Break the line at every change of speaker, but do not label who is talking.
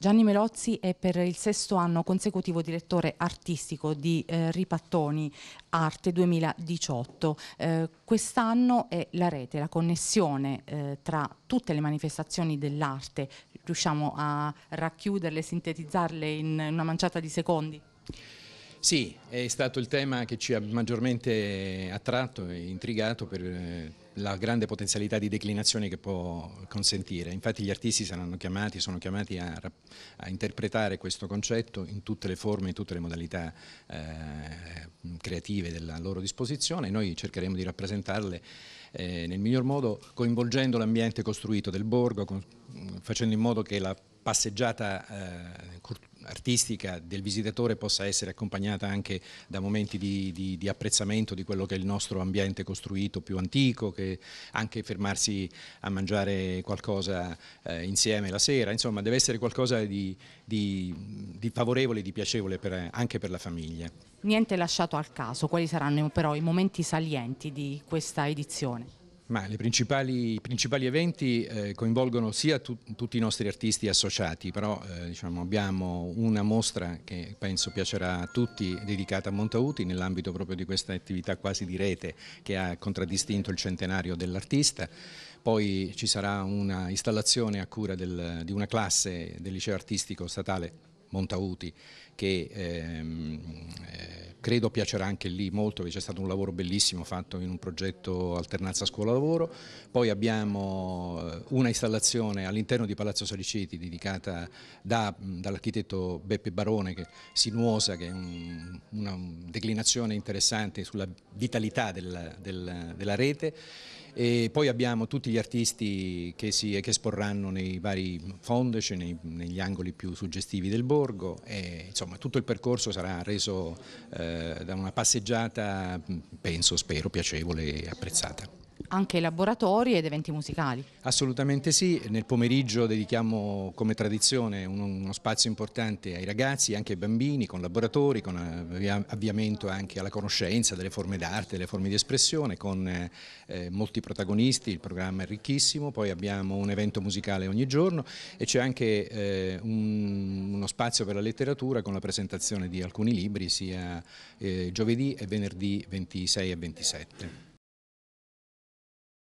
Gianni Melozzi è per il sesto anno consecutivo direttore artistico di eh, Ripattoni Arte 2018. Eh, quest'anno è la rete, la connessione eh, tra tutte le manifestazioni dell'arte. Riusciamo a racchiuderle, sintetizzarle in una manciata di secondi?
Sì, è stato il tema che ci ha maggiormente attratto e intrigato per eh, la grande potenzialità di declinazione che può consentire. Infatti gli artisti saranno chiamati, sono chiamati a, a interpretare questo concetto in tutte le forme, in tutte le modalità eh, creative della loro disposizione e noi cercheremo di rappresentarle eh, nel miglior modo coinvolgendo l'ambiente costruito del borgo, con, facendo in modo che la passeggiata eh, artistica del visitatore possa essere accompagnata anche da momenti di, di, di, apprezzamento di quello che è il nostro ambiente costruito più antico, che anche fermarsi a mangiare qualcosa eh, insieme la sera, insomma deve essere qualcosa di, di favorevole, di piacevole per, anche per la famiglia.
Niente lasciato al caso, quali saranno però i momenti salienti di questa edizione?
Ma i principali, principali, eventi eh, coinvolgono sia tu, tutti i nostri artisti associati, però eh, diciamo, abbiamo una mostra che penso piacerà a tutti dedicata a Montauti nell'ambito proprio di questa attività quasi di rete che ha contraddistinto il centenario dell'artista. Poi ci sarà una installazione a cura del, di una classe del liceo artistico statale Montauti che ehm, eh, credo piacerà anche lì molto, perché c'è stato un lavoro bellissimo fatto in un progetto alternanza scuola-lavoro, poi abbiamo eh, una installazione all'interno di Palazzo Saliceti dedicata da, dall'architetto Beppe Barone, che, sinuosa, che è un, una declinazione interessante sulla vitalità della, della, della rete e poi abbiamo tutti gli artisti che, si, che esporranno nei vari foundation, nei, negli angoli più suggestivi del borgo Borgo e insomma tutto il percorso sarà reso eh, da una passeggiata penso, spero, piacevole e apprezzata
anche laboratori ed eventi musicali.
Assolutamente sì, nel pomeriggio dedichiamo come tradizione uno spazio importante ai ragazzi, anche ai bambini, con laboratori, con eh, avviamento anche alla conoscenza delle forme d'arte, delle forme di espressione, con eh, eh, molti protagonisti, il programma è ricchissimo, poi abbiamo un evento musicale ogni giorno e c'è anche uno spazio per la letteratura con la presentazione di alcuni libri sia giovedì e venerdì 26 e 27.